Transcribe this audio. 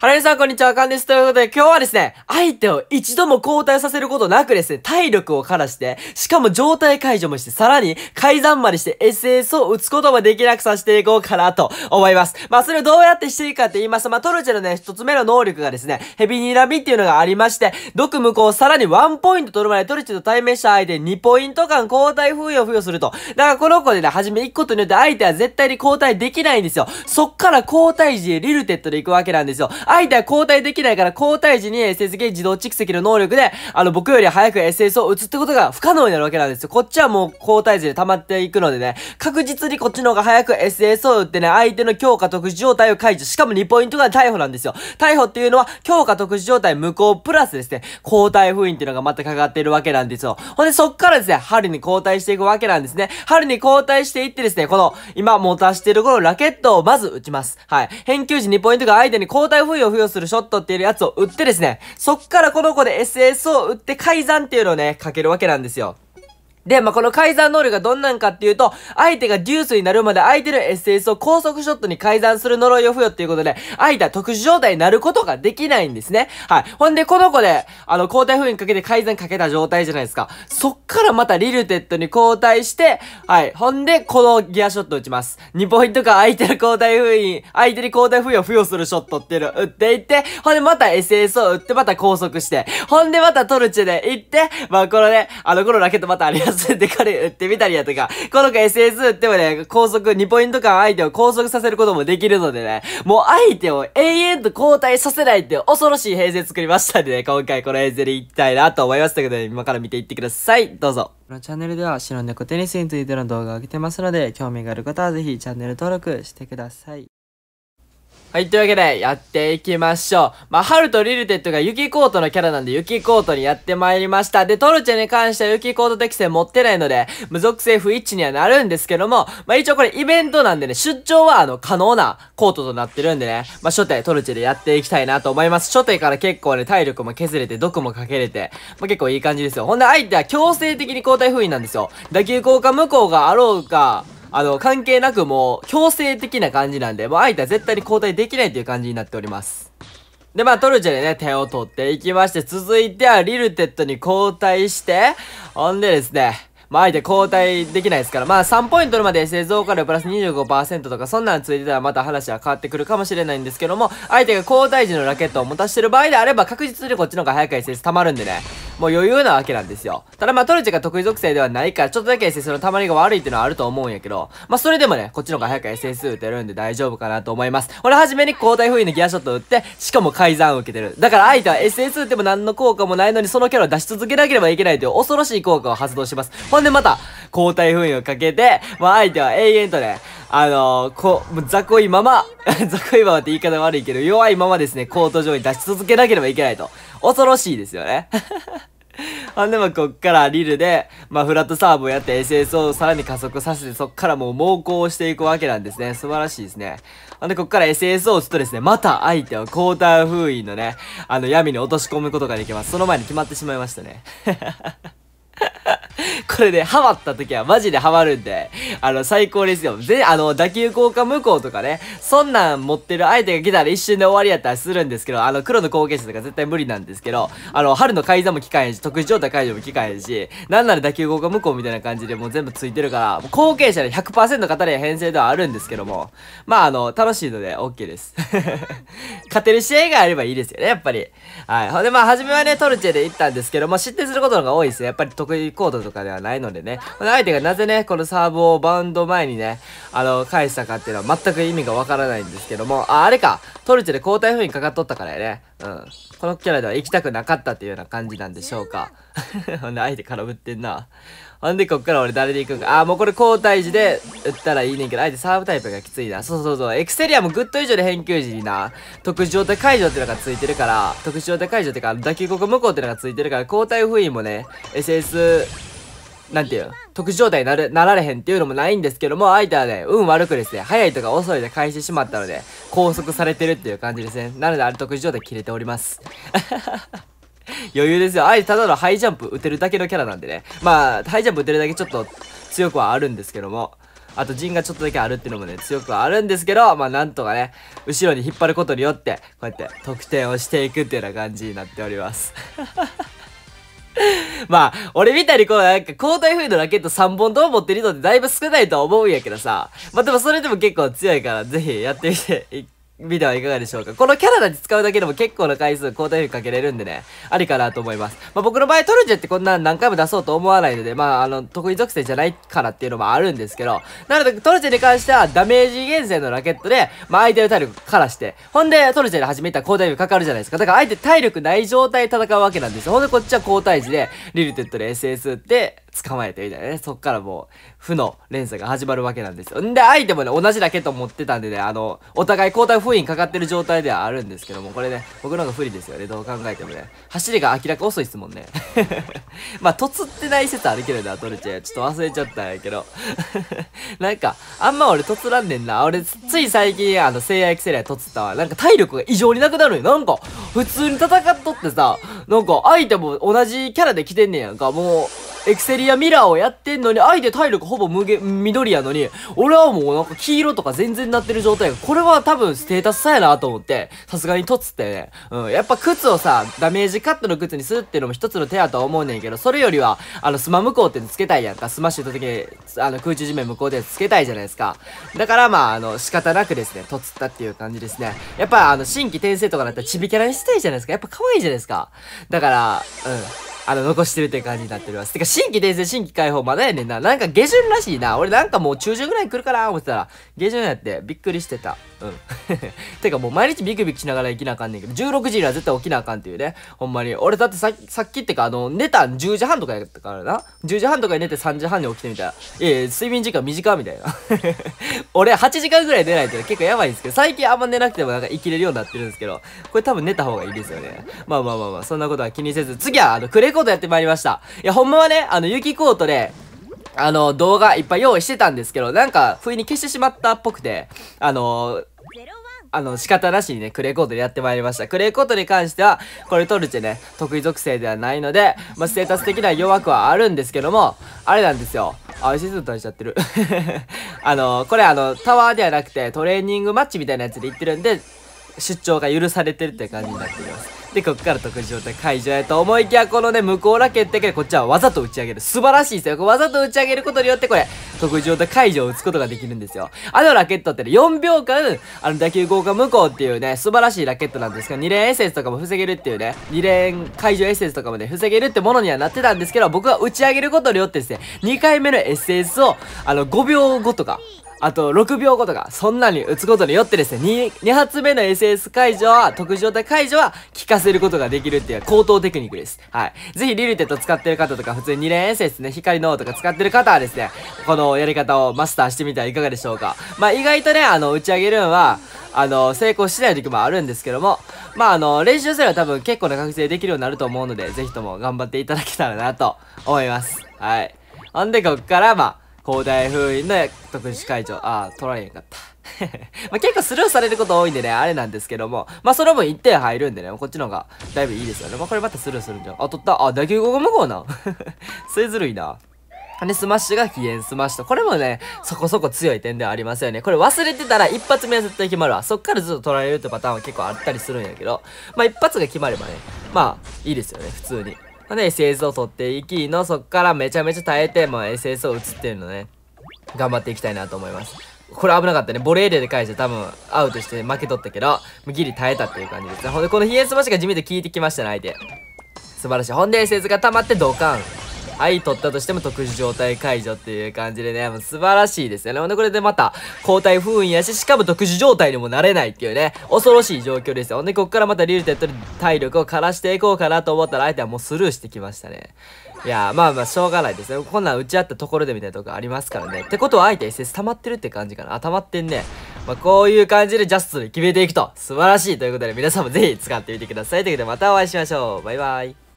はらさん、こんにちは、あかんです。ということで、今日はですね、相手を一度も交代させることなくですね、体力をからして、しかも状態解除もして、さらに、改ざんまでして SS を打つこともできなくさせていこうかなと思います。まあ、それをどうやってしていくかって言いますと、まあ、トルチェのね、一つ目の能力がですね、ヘビラみっていうのがありまして、毒無効さらにワンポイント取るまでトルチェと対面した相手に2ポイント間交代封印を付与すると。だからこの子でね、初めくことによって相手は絶対に交代できないんですよ。そっから交代時リルテッドで行くわけなんですよ。相手は交代できないから、交代時に SS ゲージ自動蓄積の能力で、あの、僕より早く SS を打つってことが不可能になるわけなんですよ。こっちはもう交代時で溜まっていくのでね、確実にこっちの方が早く SS を打ってね、相手の強化特殊状態を解除。しかも2ポイントが逮捕なんですよ。逮捕っていうのは、強化特殊状態無効プラスですね、交代封印っていうのがまたかかっているわけなんですよ。ほんで、そっからですね、春に交代していくわけなんですね。春に交代していってですね、この、今持たしてるこのラケットをまず打ちます。はい。返球時2ポイントが相手に交代封印を付与するショットっていうやつを売ってですね、そっからこの子で SS を売って改ざんっていうのをね、かけるわけなんですよ。で、まあ、この改ざん能力がどんなんかっていうと、相手がデュースになるまで相手の SS を高速ショットに改ざんする呪いを付与っていうことで、相手は特殊状態になることができないんですね。はい。ほんで、この子で、あの、交代封印かけて改ざんかけた状態じゃないですか。そっからまたリルテッドに交代して、はい。ほんで、このギアショット打ちます。2ポイントか相手の交代封印、相手に交代封印を付与するショットっていうのを打っていって、ほんでまた SS を打ってまた拘束して、ほんでまたトルチェで行って、まあ、このね、あの、このラケットまたあります。ラスでカレー打ってみたりやとか、この子 SS 打ってもね、高速2ポイント間相手を拘束させることもできるのでね、もう相手を永遠と交代させないって恐ろしい平成作りましたんでね、今回この平成で行きたいなと思いましたけど、ね、今から見ていってください。どうぞ。このチャンネルでは白猫テニスについての動画を上げてますので、興味がある方はぜひチャンネル登録してください。はい、というわけで、やっていきましょう。まあ、ハルとリルテッドが雪コートのキャラなんで、雪コートにやってまいりました。で、トルチェに関しては雪コート適性持ってないので、無属性不一致にはなるんですけども、まあ、一応これイベントなんでね、出張はあの、可能なコートとなってるんでね、まあ、初手トルチェでやっていきたいなと思います。初手から結構ね、体力も削れて、毒もかけれて、まあ、結構いい感じですよ。ほんで、相手は強制的に交代封印なんですよ。打球効果無効があろうか、あの、関係なくもう、強制的な感じなんで、もう相手は絶対に交代できないという感じになっております。で、まあ、トルチェでね、手を取っていきまして、続いてはリルテッドに交代して、ほんでですね、まあ、相手交代できないですから、まあ、3ポイントまで製造からプラス25%とか、そんなんついてたらまた話は変わってくるかもしれないんですけども、相手が交代時のラケットを持たしてる場合であれば、確実にこっちの方が早く SS 溜まるんでね。もう余裕なわけなんですよ。ただまあ、トルチェが得意属性ではないから、ちょっとだけ SS の溜まりが悪いっていうのはあると思うんやけど、まあ、それでもね、こっちの方が早く SS 打てるんで大丈夫かなと思います。俺はじめに交代封印のギアショット打って、しかも改ざんを受けてる。だから相手は SS 打っても何の効果もないのに、そのキャラを出し続けなければいけないという恐ろしい効果を発動します。ほんでまた、交代封印をかけて、まあ、相手は永遠とね、あのー、こ、う雑魚いまま、雑魚いままって言い方悪いけど、弱いままですね、コート上に出し続けなければいけないと。恐ろしいですよね。ほんで、もこっからリルで、まあ、フラットサーブをやって SSO をさらに加速させて、そっからもう猛攻をしていくわけなんですね。素晴らしいですね。ほんで、こっから SSO を打つとですね、また相手をター封印のね、あの、闇に落とし込むことができます。その前に決まってしまいましたね。これね、ハマった時はマジでハマるんで、あの、最高ですよ。ぜ、あの、打球効果無効とかね、そんなん持ってる相手が来たら一瞬で終わりやったりするんですけど、あの、黒の後継者とか絶対無理なんですけど、あの、春の改ざんも効かへんし、特殊状態解除も効かへんし、なんなら打球効果無効みたいな感じでもう全部ついてるから、後継者で100%語れ編成ではあるんですけども、まあ、あの、楽しいので OK です。勝てる試合があればいいですよね、やっぱり。はい。ほんで、まあ、初めはね、トルチェで行ったんですけども、失点することの方が多いですね。やっぱり得意コードとかではなないのでね、相手がなぜね、このサーブをバウンド前にね、あの、返したかっていうのは全く意味がわからないんですけども、あ、あれか、トルチェで交代封印かかっとったからやね。うん。このキャラでは行きたくなかったっていうような感じなんでしょうか。ほんで、相手空振ってんな。ほんで、こっから俺誰で行くんか。あ、もうこれ交代時で打ったらいいねんけど、相手サーブタイプがきついな。そうそうそう。エクセリアもグッド以上で返球時にな、特殊状態解除っていうのがついてるから、特殊状態解除っていうか、打球ここ向こうっていうのがついてるから、交代封印もね、SS なんていうの、特殊状態になる、なられへんっていうのもないんですけども、相手はね、運悪くですね、早いとか遅いで返してしまったので、拘束されてるっていう感じですね。なので、あれ特殊状態切れております。余裕ですよ。あえてただのハイジャンプ打てるだけのキャラなんでね。まあ、ハイジャンプ打てるだけちょっと強くはあるんですけども。あと、陣がちょっとだけあるっていうのもね、強くはあるんですけど、まあ、なんとかね、後ろに引っ張ることによって、こうやって得点をしていくっていうような感じになっております。まあ、俺みたいにこう、なんか、交代フードラケット3本とも持ってる人ってだいぶ少ないとは思うんやけどさ。まあでもそれでも結構強いから、ぜひやってみてビデオはいかがでしょうかこのキャラだけ使うだけでも結構な回数交代費かけれるんでね、ありかなと思います。まあ、僕の場合トルジェってこんな何回も出そうと思わないので、まあ、あの、得意属性じゃないからっていうのもあるんですけど、なのでトルジェに関してはダメージ厳選のラケットで、まあ、相手の体力からして、ほんでトルジェで始めた交代費かかるじゃないですか。だから相手体力ない状態で戦うわけなんですよ。ほんでこっちは交代時で、リルテッドで SS って、捕まえてみたいなね。そっからもう、負の連鎖が始まるわけなんですよ。んで、相手もね、同じだけと思ってたんでね、あの、お互い交代封印かかってる状態ではあるんですけども、これね、僕の方が不利ですよね。どう考えてもね。走りが明らか遅いっすもんね。まあ、とつってない説あるけどアトルチェ。ちょっと忘れちゃったんやけど。なんか、あんま俺とつらんねんな。俺、つい最近、あの、聖愛エクセリアとつったわ。なんか体力が異常になくなるよ。なんか、普通に戦っとってさ、なんか相手も同じキャラで来てんねやんか。もう、エクセリアミラーをやってんのに、相手体力ほぼ無限、緑やのに、俺はもうなんか黄色とか全然なってる状態が、これは多分ステータスさやなと思って、さすがに凸ってね、うん、やっぱ靴をさ、ダメージカットの靴にするっていうのも一つの手やとは思うねんけど、それよりは、あの、スマ向こうってつけたいやんか、スマッシュった時に、あの、空中地面向こうでつけたいじゃないですか。だからまあ、あの、仕方なくですね、とつったっていう感じですね。やっぱあの、新規転生とかだったらチビキャラにしたいじゃないですか。やっぱ可愛いじゃないですか。だから、うん。あの、残してるって感じになっております。てか、新規伝説、新規解放、まだやねんな。なんか下旬らしいな。俺なんかもう中旬ぐらいに来るかな思ってたら、下旬やって、びっくりしてた。うん。てかもう毎日ビクビクしながら生きなあかんねんけど、16時には絶対起きなあかんっていうね。ほんまに。俺だってささっきってか、あの、寝たん10時半とかやったからな。10時半とかに寝て3時半に起きてみたら、ええ睡眠時間短みたいな。俺8時間ぐらい寝ないって結構やばいんですけど、最近あんま寝なくてもなんか生きれるようになってるんですけど、これ多分寝た方がいいですよね。まあまあまあまあ、そんなことは気にせず、次はあの、クレココートやってまいりました。いや、ほんまはね、あの、雪コートで、あの、動画いっぱい用意してたんですけど、なんか、不意に消してしまったっぽくて、あのあの、仕方なしにね、クレーコートでやってまいりました。クレーコートに関しては、これ取るってね、得意属性ではないので、まあ、ステータス的な弱くはあるんですけども、あれなんですよ。あ、石ずっとしちゃってる あの、これあの、タワーではなくて、トレーニングマッチみたいなやつで行ってるんで、出張が許されてるって感じになっています。で、こっから特殊状態解除やと思いきや、このね、向こうラケットやこっちはわざと打ち上げる。素晴らしいですよ。わざと打ち上げることによって、これ、特殊状態解除を打つことができるんですよ。あのラケットってね、4秒間、あの、打球効果無効っていうね、素晴らしいラケットなんですが、2連エッセンスとかも防げるっていうね、2連解除エッセンスとかもね、防げるってものにはなってたんですけど、僕は打ち上げることによってですね、2回目のエッセンスを、あの、5秒後とか、あと6秒後とか、そんなに打つことによってですね、2, 2発目の SS 解除は、特殊状態解除は効かせることができるっていう高等テクニックです。はい。ぜひリルテット使ってる方とか、普通に2連 SS ね、光の王とか使ってる方はですね、このやり方をマスターしてみてはいかがでしょうか。まあ意外とね、あの、打ち上げるんは、あの、成功しない時もあるんですけども、まああの、練習すれば多分結構な確定できるようになると思うので、ぜひとも頑張っていただけたらなと思います。はい。ほんで、こっから、ま広大封印の特殊解除。ああ、取られへんかった。まあ結構スルーされること多いんでね、あれなんですけども。まあその分1点入るんでね、こっちの方がだいぶいいですよね。まあこれまたスルーするんじゃん。あ、取った。あ、打球が向こうな。吸いずるいな。ね、スマッシュが機嫌スマッシュと。これもね、そこそこ強い点ではありますよね。これ忘れてたら一発目は絶対決まるわ。そっからずっと取られるってパターンは結構あったりするんやけど。まあ一発が決まればね、まあいいですよね、普通に。ほんで SS を取っていきの、そっからめちゃめちゃ耐えて、まあ SS を打つっていうのね、頑張っていきたいなと思います。これ危なかったね。ボレーレで返して多分アウトして負け取ったけど、ギリ耐えたっていう感じですね。ほんでこのヒエスマシが地味で効いてきましたね、相手。素晴らしい。ほんで SS が溜まってドカン。はい、取ったとしても特殊状態解除っていう感じでね、もう素晴らしいですよね。ほんで、これでまた、交代不運やし、しかも特殊状態にもなれないっていうね、恐ろしい状況ですよ。ほんで、こっからまたリューテッドに体力を枯らしていこうかなと思ったら、相手はもうスルーしてきましたね。いやまあまあ、しょうがないですね。こんなん打ち合ったところでみたいなとこありますからね。ってことは、相手 SS 溜まってるって感じかな。あ、溜まってんね。まあ、こういう感じでジャストで決めていくと、素晴らしいということで、皆さんもぜひ使ってみてください。ということで、またお会いしましょう。バイバイ。